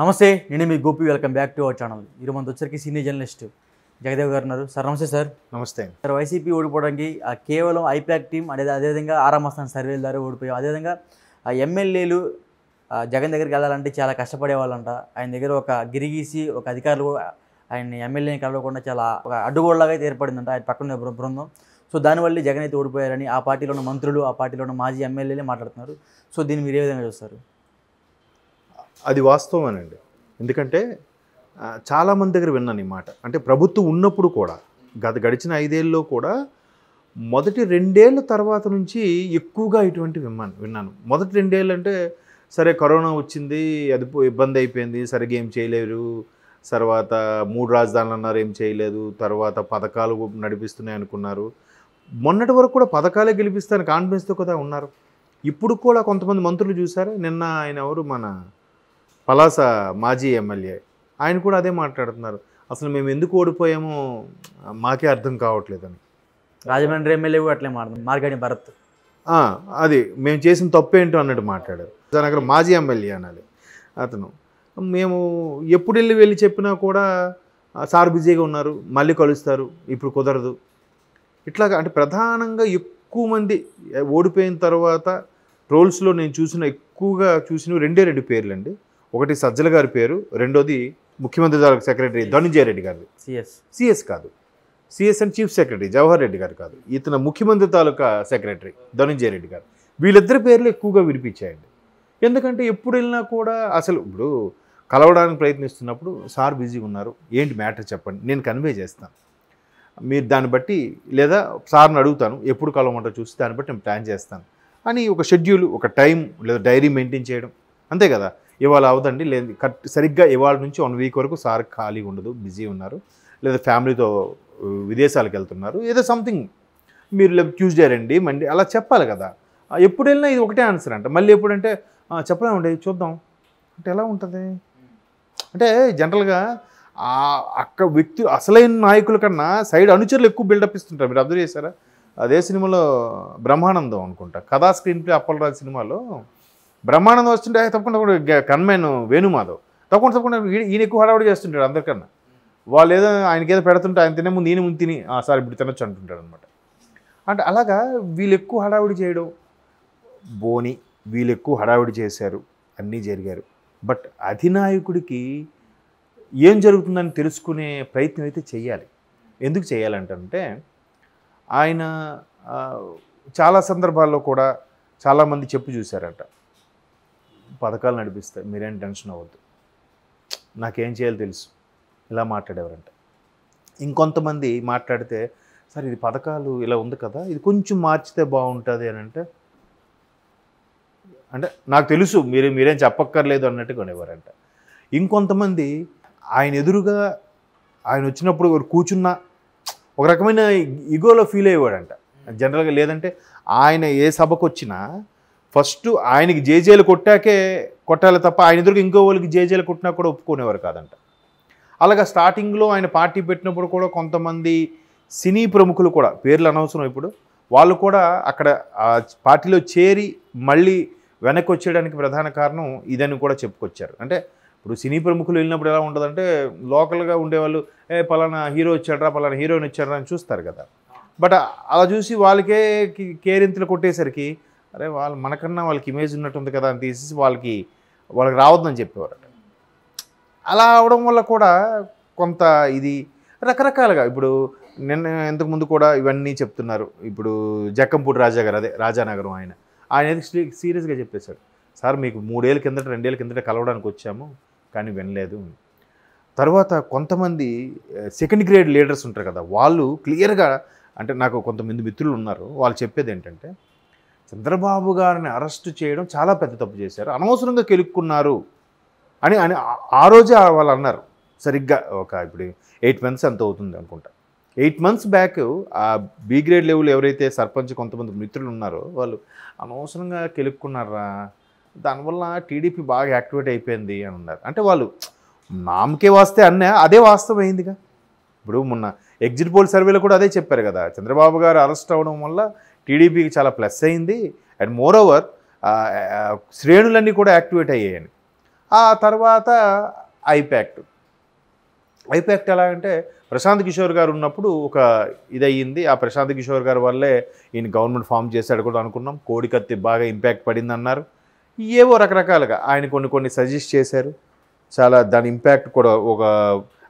నమస్తే నేను మీ Gopi welcome back to our channel ఇరు మంది వచ్చరికి సీనియర్ జర్నలిస్ట్ జగదేవ్ గారు ఉన్నారు సార్ నమస్తే సార్ నమస్తే సార్ వైసీపీ ఓడిపోవడానికి కేవలం ఐప్యాక్ టీం అనేది అదేవిధంగా ఆరామస్థాన్ సర్వేల ద్వారా ఓడిపోయాం అదేవిధంగా ఎమ్మెల్యేలు జగన్ దగ్గరికి వెళ్ళాలంటే చాలా కష్టపడే వాళ్ళంట ఆయన దగ్గర ఒక గిరిగీసి ఒక అధికారులు ఆయన ఎమ్మెల్యేని కలవకుండా చాలా ఒక అడ్డుగోడలాగా అయితే ఏర్పడిందంట ఆయన పక్కన బృందం సో దానివల్ల జగన్ అయితే ఓడిపోయారని ఆ పార్టీలో ఉన్న మంత్రులు ఆ పార్టీలో ఉన్న మాజీ ఎమ్మెల్యేలే మాట్లాడుతున్నారు సో దీన్ని మీరు ఏ విధంగా చూస్తారు అది వాస్తవమేనండి ఎందుకంటే చాలామంది దగ్గర విన్నాను ఈ మాట అంటే ప్రభుత్వం ఉన్నప్పుడు కూడా గత గడిచిన ఐదేళ్ళలో కూడా మొదటి రెండేళ్ళ తర్వాత నుంచి ఎక్కువగా ఇటువంటి విన్నాను విన్నాను మొదటి రెండేళ్ళు అంటే సరే కరోనా వచ్చింది అది ఇబ్బంది అయిపోయింది సరిగ్గా ఏం చేయలేరు తర్వాత మూడు రాజధానులు అన్నారు ఏం చేయలేదు తర్వాత పథకాలు నడిపిస్తున్నాయి అనుకున్నారు మొన్నటి వరకు కూడా పథకాలే గెలిపిస్తాను కాన్ఫిడెన్స్తో కదా ఉన్నారు ఇప్పుడు కూడా కొంతమంది మంత్రులు చూసారా నిన్న ఆయన ఎవరు మన పలాస మాజీ ఎమ్మెల్యే ఆయన కూడా అదే మాట్లాడుతున్నారు అసలు మేము ఎందుకు ఓడిపోయామో మాకే అర్థం కావట్లేదని రాజమండ్రి ఎమ్మెల్యే కూడా అట్లే మాట్లాడు మార్గాడి భరత్ అది మేము చేసిన తప్పు ఏంటో అన్నట్టు మాట్లాడారు దాని అక్కడ మాజీ ఎమ్మెల్యే అనాలి అతను మేము ఎప్పుడు వెళ్ళి వెళ్ళి చెప్పినా కూడా సార్ బిజీగా ఉన్నారు మళ్ళీ కలుస్తారు ఇప్పుడు కుదరదు ఇట్లాగా అంటే ప్రధానంగా ఎక్కువ మంది ఓడిపోయిన తర్వాత రోల్స్లో నేను చూసిన ఎక్కువగా చూసినవి రెండే రెండు పేర్లండి ఒకటి సజ్జల గారి పేరు రెండోది ముఖ్యమంత్రి సెక్రటరీ ధనుంజయ రెడ్డి గారిది సిఎస్ సిఎస్ కాదు CS and chief secretary Jawahar Reddy గారు కాదు ఇతను ముఖ్యమంత్రి తాలూకా సెక్రటరీ ధనుంజయ రెడ్డి గారు వీళ్ళిద్దరి పేర్లు ఎక్కువగా వినిపించాయండి ఎందుకంటే ఎప్పుడు వెళ్ళినా కూడా అసలు ఇప్పుడు కలవడానికి ప్రయత్నిస్తున్నప్పుడు సార్ బిజీగా ఉన్నారు ఏంటి మ్యాటర్ చెప్పండి నేను కన్వే చేస్తాను మీరు దాన్ని బట్టి లేదా సార్ని అడుగుతాను ఎప్పుడు కలవమంటారో చూసి దాన్ని బట్టి నేను ప్లాన్ చేస్తాను అని ఒక షెడ్యూల్ ఒక టైం లేదా డైరీ మెయింటైన్ చేయడం అంతే కదా ఇవాళ అవదండి లేదు కట్ సరిగ్గా ఇవాళ నుంచి వన్ వీక్ వరకు సార్ ఖాళీ ఉండదు బిజీ ఉన్నారు లేదా ఫ్యామిలీతో విదేశాలకు వెళ్తున్నారు ఏదో సంథింగ్ మీరు ట్యూస్డే రండి మండే అలా చెప్పాలి కదా ఎప్పుడు వెళ్ళినా ఇది ఒకటే ఆన్సర్ అంట మళ్ళీ ఎప్పుడంటే చెప్పలేమండి చూద్దాం అంటే ఎలా ఉంటుంది అంటే జనరల్గా అక్కడ వ్యక్తులు అసలైన నాయకుల కన్నా సైడ్ అనుచరులు ఎక్కువ బిల్డప్ ఇస్తుంటారు మీరు అబ్జర్వ్ చేశారా అదే సినిమాలో బ్రహ్మానందం అనుకుంటా కథా స్క్రీన్ ప్లే అప్పలరాజు సినిమాలో బ్రహ్మానందం వస్తుంటే తప్పకుండా కన్మెన్ వేణుమాధవ్ తప్పకుండా తప్పకుండా ఈయన ఎక్కువ హడావుడి చేస్తుంటాడు అందరికన్నా వాళ్ళు ఏదో ఆయనకి ఏదో పెడుతుంటే ఆయన తినే ముందు ఈయన ముందు తిని సార్ ఇప్పుడు తినొచ్చు అంటుంటాడు అనమాట అంటే అలాగా వీళ్ళు ఎక్కువ హడావుడి చేయడం బోని వీళ్ళు ఎక్కువ హడావుడి చేశారు అన్నీ జరిగారు బట్ అధినాయకుడికి ఏం జరుగుతుందని తెలుసుకునే ప్రయత్నం అయితే చేయాలి ఎందుకు చేయాలంటే ఆయన చాలా సందర్భాల్లో కూడా చాలామంది చెప్పు చూశారట పథకాలు నడిపిస్తాయి మీరేం టెన్షన్ అవ్వద్దు నాకేం చేయాలో తెలుసు ఇలా మాట్లాడేవారంటే ఇంకొంతమంది మాట్లాడితే సార్ ఇది పథకాలు ఇలా ఉంది కదా ఇది కొంచెం మార్చితే బాగుంటుంది అని అంటే అంటే నాకు తెలుసు మీరు మీరేం చెప్పక్కర్లేదు అన్నట్టు కొనేవారంట ఇంకొంతమంది ఆయన ఎదురుగా ఆయన వచ్చినప్పుడు కూర్చున్న ఒక రకమైన ఇగోలో ఫీల్ అయ్యేవాడంట జనరల్గా లేదంటే ఆయన ఏ సభకు వచ్చినా ఫస్ట్ ఆయనకి జేజేలు కొట్టాకే కొట్టాలి తప్ప ఆయన ఎదురుగా ఇంకో వాళ్ళకి జేజేలు కొట్టినా కూడా ఒప్పుకునేవారు కాదంట అలాగా స్టార్టింగ్లో ఆయన పార్టీ పెట్టినప్పుడు కూడా కొంతమంది సినీ ప్రముఖులు కూడా పేర్లు అనవసరం ఇప్పుడు వాళ్ళు కూడా అక్కడ పార్టీలో చేరి మళ్ళీ వెనక్కి వచ్చేయడానికి ప్రధాన కారణం ఇదని కూడా చెప్పుకొచ్చారు అంటే ఇప్పుడు సినీ ప్రముఖులు వెళ్ళినప్పుడు ఎలా ఉంటుందంటే లోకల్గా ఉండేవాళ్ళు ఏ పలానా హీరో వచ్చాడరా పలానా హీరోయిన్ వచ్చాడరా అని చూస్తారు కదా బట్ అలా చూసి వాళ్ళకే కేరింతలు కొట్టేసరికి అరే వాళ్ళు మనకన్నా వాళ్ళకి ఇమేజ్ ఉన్నట్టు ఉంది కదా అని తీసేసి వాళ్ళకి వాళ్ళకి రావద్దని చెప్పేవారట అలా అవడం వల్ల కూడా కొంత ఇది రకరకాలుగా ఇప్పుడు నిన్న ఇంతకుముందు కూడా ఇవన్నీ చెప్తున్నారు ఇప్పుడు జక్కంపూడి రాజా గారు అదే రాజానగరం ఆయన ఆయన ఏది సీరియస్గా చెప్పేశాడు సార్ మీకు మూడేళ్ళ కిందట రెండేళ్ళ కిందట కలవడానికి వచ్చాము కానీ వినలేదు తర్వాత కొంతమంది సెకండ్ గ్రేడ్ లీడర్స్ ఉంటారు కదా వాళ్ళు క్లియర్గా అంటే నాకు కొంతమంది మిత్రులు ఉన్నారు వాళ్ళు చెప్పేది ఏంటంటే చంద్రబాబు గారిని అరెస్టు చేయడం చాలా పెద్ద తప్పు చేశారు అనవసరంగా కెలుక్కున్నారు అని అని ఆ రోజే వాళ్ళు అన్నారు సరిగ్గా ఒక ఇప్పుడు ఎయిట్ మంత్స్ ఎంత అవుతుంది అనుకుంటా ఎయిట్ మంత్స్ బ్యాక్ ఆ బీ గ్రేడ్ లెవెల్ ఎవరైతే సర్పంచ్ కొంతమంది మిత్రులు ఉన్నారో వాళ్ళు అనవసరంగా కెలుక్కున్నారా దానివల్ల టీడీపీ బాగా యాక్టివేట్ అయిపోయింది అని ఉన్నారు అంటే వాళ్ళు నామకే వాస్తే అన్న అదే వాస్తవం అయిందిగా ఇప్పుడు మొన్న ఎగ్జిట్ పోల్ సర్వేలో కూడా అదే చెప్పారు కదా చంద్రబాబు గారు అరెస్ట్ అవడం వల్ల టీడీపీకి చాలా ప్లస్ అయింది అండ్ మోర్ ఓవర్ శ్రేణులన్నీ కూడా యాక్టివేట్ అయ్యాయని ఆ తర్వాత ఐప్యాక్ట్ ఐప్యాక్ట్ ఎలా అంటే ప్రశాంత్ కిషోర్ గారు ఉన్నప్పుడు ఒక ఇదయ్యింది ఆ ప్రశాంత్ కిషోర్ గారి వల్లే ఈయన గవర్నమెంట్ ఫామ్ చేశాడు కూడా అనుకున్నాం కోడికత్తి బాగా ఇంపాక్ట్ పడింది అన్నారు ఏవో రకరకాలుగా ఆయన కొన్ని కొన్ని సజెస్ట్ చేశారు చాలా దాని ఇంపాక్ట్ కూడా ఒక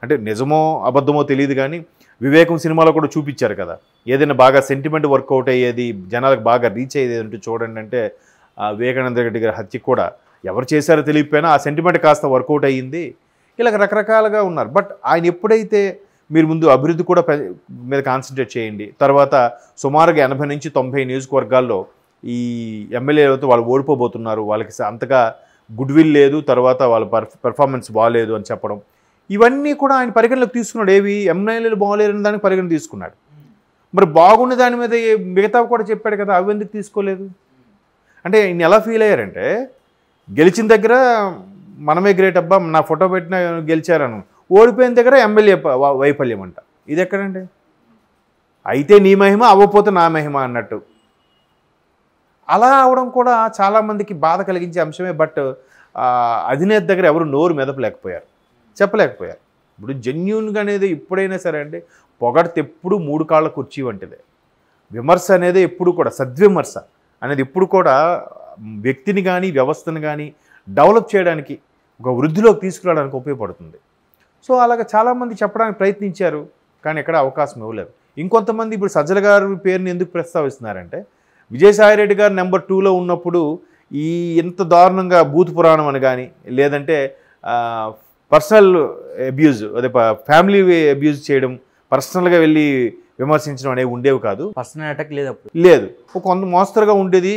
అంటే నిజమో అబద్ధమో తెలియదు కానీ వివేకం సినిమాలో కూడా చూపించారు కదా ఏదైనా బాగా సెంటిమెంట్ వర్కౌట్ అయ్యేది జనాలకు బాగా రీచ్ అయ్యేది ఏంటంటే చూడండి అంటే వివేకానంద రెడ్డి గారి హత్య కూడా ఎవరు చేశారో తెలియకపోయినా ఆ సెంటిమెంట్ కాస్త వర్కౌట్ అయ్యింది ఇలా రకరకాలుగా ఉన్నారు బట్ ఆయన ఎప్పుడైతే మీరు ముందు అభివృద్ధి కూడా మీద కాన్సన్ట్రేట్ చేయండి తర్వాత సుమారుగా ఎనభై నుంచి తొంభై నియోజకవర్గాల్లో ఈ ఎమ్మెల్యేలతో వాళ్ళు ఓడిపోబోతున్నారు వాళ్ళకి అంతగా గుడ్ విల్ లేదు తర్వాత వాళ్ళ పెర్ఫార్మెన్స్ బాగాలేదు అని చెప్పడం ఇవన్నీ కూడా ఆయన పరిగణలోకి తీసుకున్నాడు ఏవి ఎమ్మెల్యేలు బాగాలేరు దానికి పరిగణ తీసుకున్నాడు మరి బాగున్న దాని మీద మిగతా కూడా చెప్పాడు కదా అవి ఎందుకు తీసుకోలేదు అంటే ఈయన ఎలా ఫీల్ అయ్యారంటే గెలిచిన దగ్గర మనమే గ్రేట్ అబ్బా నా ఫోటో పెట్టిన గెలిచారను ఓడిపోయిన దగ్గర ఎమ్మెల్యే వైఫల్యం అంట ఇది ఎక్కడండి అయితే నీ మహిమ అవ్వపోతే నా మహిమ అన్నట్టు అలా అవడం కూడా చాలామందికి బాధ కలిగించే అంశమే బట్ అధినేత దగ్గర ఎవరు నోరు మెదపలేకపోయారు చెప్పలేకపోయారు ఇప్పుడు జెన్యున్గా అనేది ఎప్పుడైనా సరే అండి పొగడ్త ఎప్పుడు మూడు కాళ్ళ కుర్చీ వంటిదే విమర్శ అనేది ఎప్పుడు కూడా సద్విమర్శ అనేది ఎప్పుడు కూడా వ్యక్తిని కానీ వ్యవస్థను కానీ డెవలప్ చేయడానికి ఒక వృద్ధిలోకి తీసుకురావడానికి ఉపయోగపడుతుంది సో అలాగ చాలామంది చెప్పడానికి ప్రయత్నించారు కానీ ఎక్కడ అవకాశం ఇవ్వలేదు ఇంకొంతమంది ఇప్పుడు సజ్జల గారి పేరుని ఎందుకు ప్రస్తావిస్తున్నారంటే విజయసాయిరెడ్డి గారు నెంబర్ టూలో ఉన్నప్పుడు ఈ ఇంత దారుణంగా బూత్ పురాణం అని కానీ లేదంటే పర్సనల్ అబ్యూజ్ అదే ఫ్యామిలీ అబ్యూజ్ చేయడం పర్సనల్గా వెళ్ళి విమర్శించడం అనేవి ఉండేవి కాదు పర్సనల్ అటాక్ లేదు అప్పుడు లేదు కొంత మోస్తరుగా ఉండేది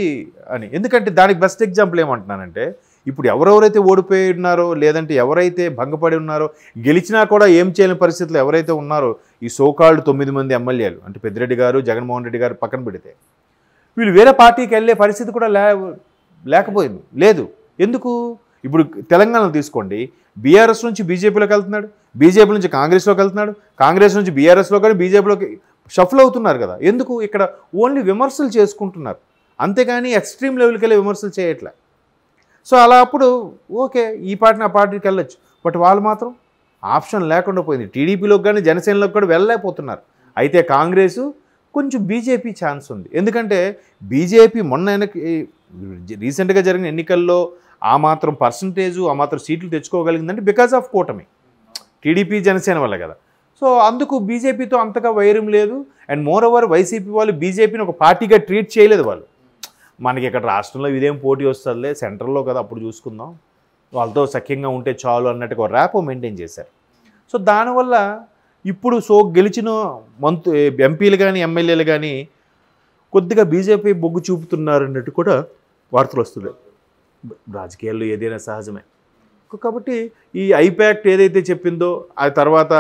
అని ఎందుకంటే దానికి బెస్ట్ ఎగ్జాంపుల్ ఏమంటున్నానంటే ఇప్పుడు ఎవరెవరైతే ఓడిపోయి ఉన్నారో లేదంటే ఎవరైతే భంగపడి ఉన్నారో గెలిచినా కూడా ఏం చేయని పరిస్థితులు ఎవరైతే ఉన్నారో ఈ సోకాళ్ళు తొమ్మిది మంది ఎమ్మెల్యేలు అంటే పెద్దిరెడ్డి గారు జగన్మోహన్ రెడ్డి గారు పక్కన పెడితే వీళ్ళు వేరే పార్టీకి వెళ్ళే పరిస్థితి కూడా లే లేకపోయింది లేదు ఎందుకు ఇప్పుడు తెలంగాణ తీసుకోండి బీఆర్ఎస్ నుంచి బీజేపీలోకి వెళ్తున్నాడు బీజేపీ నుంచి కాంగ్రెస్లోకి వెళ్తున్నాడు కాంగ్రెస్ నుంచి బీఆర్ఎస్లో కానీ బీజేపీలోకి షఫల్ అవుతున్నారు కదా ఎందుకు ఇక్కడ ఓన్లీ విమర్శలు చేసుకుంటున్నారు అంతేగాని ఎక్స్ట్రీమ్ లెవెల్కి వెళ్ళి విమర్శలు చేయట్లే సో అలా అప్పుడు ఓకే ఈ పార్టీని ఆ పార్టీకి వెళ్ళొచ్చు బట్ వాళ్ళు మాత్రం ఆప్షన్ లేకుండా పోయింది టీడీపీలోకి కానీ జనసేనలోకి కూడా వెళ్ళలేకపోతున్నారు అయితే కాంగ్రెస్ కొంచెం బీజేపీ ఛాన్స్ ఉంది ఎందుకంటే బీజేపీ మొన్న రీసెంట్గా జరిగిన ఎన్నికల్లో ఆ మాత్రం పర్సంటేజు ఆ మాత్రం సీట్లు తెచ్చుకోగలిగిందంటే బికాజ్ ఆఫ్ కూటమి టీడీపీ జనసేన వల్ల కదా సో అందుకు బీజేపీతో అంతగా వైరం లేదు అండ్ మోర్ ఓవర్ వైసీపీ వాళ్ళు బీజేపీని ఒక పార్టీగా ట్రీట్ చేయలేదు వాళ్ళు మనకి ఇక్కడ రాష్ట్రంలో ఇదేం పోటీ వస్తుందిలే సెంట్రల్లో కదా అప్పుడు చూసుకుందాం వాళ్ళతో సఖ్యంగా ఉంటే చాలు అన్నట్టుగా ఒక ర్యాపో మెయింటైన్ చేశారు సో దానివల్ల ఇప్పుడు సో గెలిచిన మంత్ ఎంపీలు కానీ ఎమ్మెల్యేలు కానీ కొద్దిగా బీజేపీ బొగ్గు చూపుతున్నారు అన్నట్టు కూడా వార్తలు వస్తున్నాయి రాజకీయాల్లో ఏదైనా సహజమే కాబట్టి ఈ ఐప్యాక్ట్ ఏదైతే చెప్పిందో ఆ తర్వాత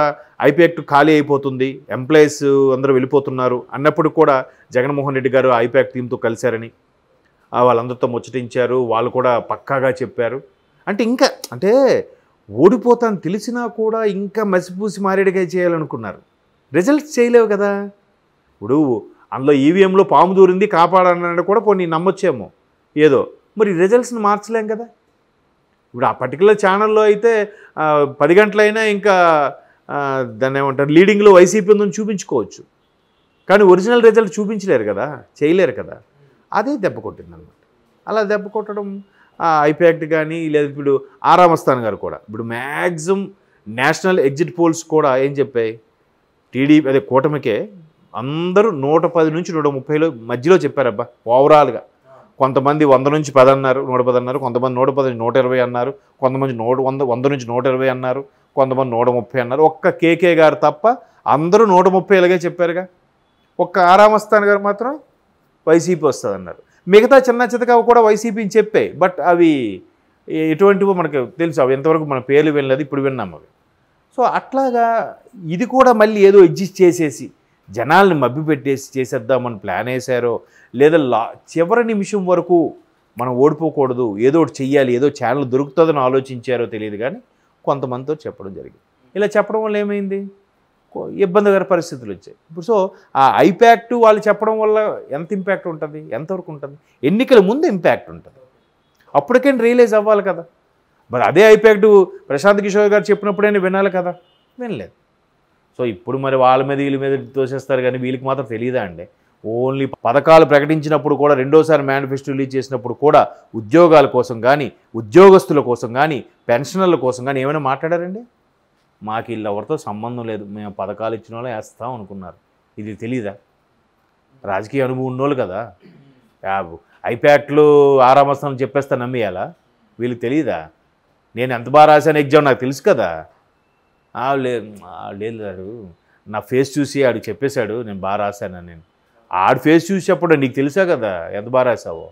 ఐప్యాక్ట్ ఖాళీ అయిపోతుంది ఎంప్లాయీస్ అందరూ వెళ్ళిపోతున్నారు అన్నప్పుడు కూడా జగన్మోహన్ రెడ్డి గారు ఐప్యాక్ట్ టీంతో కలిశారని వాళ్ళందరితో ముచ్చటించారు వాళ్ళు కూడా పక్కాగా చెప్పారు అంటే ఇంకా అంటే ఓడిపోతాను తెలిసినా కూడా ఇంకా మసిపూసి మారేడుగా చేయాలనుకున్నారు రిజల్ట్స్ చేయలేవు కదా ఇప్పుడు అందులో ఈవీఎంలో పాము దూరింది కాపాడన్నాడు కూడా పోనీ నమ్మొచ్చేమో ఏదో మరి రిజల్ట్స్ని మార్చలేం కదా ఇప్పుడు ఆ పర్టికులర్ ఛానల్లో అయితే పది గంటలైనా ఇంకా దాన్ని ఏమంటారు లీడింగ్లో వైసీపీ ఉందని చూపించుకోవచ్చు కానీ ఒరిజినల్ రిజల్ట్ చూపించలేరు కదా చేయలేరు కదా అదే దెబ్బ కొట్టిందనమాట అలా దెబ్బ కొట్టడం ఐపాక్ట్ కానీ లేదా ఇప్పుడు ఆరామస్థాన్ గారు కూడా ఇప్పుడు మ్యాక్సిమం నేషనల్ ఎగ్జిట్ పోల్స్ కూడా ఏం చెప్పాయి టీడీపీ అదే కూటమికే అందరూ నూట పది నుంచి నూట ముప్పైలో మధ్యలో చెప్పారబ్బా ఓవరాల్గా కొంతమంది వంద నుంచి పది అన్నారు నూట పది అన్నారు కొంతమంది నూట పది నూట ఇరవై అన్నారు కొంతమంది నూట వంద వంద నుంచి నూట ఇరవై అన్నారు కొంతమంది నూట ముప్పై అన్నారు ఒక్క కేకే గారు తప్ప అందరూ నూట ముప్పై ఇలాగే చెప్పారుగా ఒక్క ఆరామస్థాన్ గారు మాత్రం వైసీపీ వస్తుంది అన్నారు మిగతా చిన్న చితకావు కూడా వైసీపీని చెప్పాయి బట్ అవి ఎటువంటివో మనకు తెలుసు అవి ఎంతవరకు మన పేర్లు వినలేదు ఇప్పుడు విన్నాం అవి సో అట్లాగా ఇది కూడా మళ్ళీ ఏదో ఎగ్జిస్ట్ చేసేసి జనాల్ని మబ్బిపెట్టేసి చేసేద్దామని ప్లాన్ వేశారో లేదా లా చివరి నిమిషం వరకు మనం ఓడిపోకూడదు ఏదో ఒకటి చెయ్యాలి ఏదో ఛానల్ దొరుకుతుందని ఆలోచించారో తెలియదు కానీ కొంతమందితో చెప్పడం జరిగింది ఇలా చెప్పడం వల్ల ఏమైంది ఇబ్బందికర పరిస్థితులు వచ్చాయి ఇప్పుడు సో ఆ ఐప్యాక్ట్ వాళ్ళు చెప్పడం వల్ల ఎంత ఇంపాక్ట్ ఉంటుంది ఎంతవరకు ఉంటుంది ఎన్నికల ముందు ఇంపాక్ట్ ఉంటుంది అప్పటికైనా రియలైజ్ అవ్వాలి కదా మరి అదే ఐప్యాక్ట్ ప్రశాంత్ కిషోర్ గారు చెప్పినప్పుడైనా వినాలి కదా వినలేదు సో ఇప్పుడు మరి వాళ్ళ మీద వీళ్ళ మీద తోసేస్తారు కానీ వీళ్ళకి మాత్రం తెలియదా అండి ఓన్లీ పథకాలు ప్రకటించినప్పుడు కూడా రెండోసారి మేనిఫెస్టో రిలీజ్ చేసినప్పుడు కూడా ఉద్యోగాల కోసం కానీ ఉద్యోగస్తుల కోసం కానీ పెన్షనర్ల కోసం కానీ ఏమైనా మాట్లాడారండి మాకు వీళ్ళు ఎవరితో సంబంధం లేదు మేము పథకాలు ఇచ్చిన వాళ్ళు వేస్తాం అనుకున్నారు ఇది తెలీదా రాజకీయ అనుభవం ఉన్నోళ్ళు కదా ఐప్యాట్లు ఆరామస్తామని చెప్పేస్తా నమ్మేయాలా వీళ్ళకి తెలియదా నేను ఎంత బాగా రాశాను ఎగ్జామ్ నాకు తెలుసు కదా లేదు లేదు గారు నా ఫేస్ చూసి ఆడు చెప్పేశాడు నేను బాగా రాశాను నేను ఆడు ఫేస్ చూసేప్పుడు నీకు తెలుసా కదా ఎంత బాగా రాసావో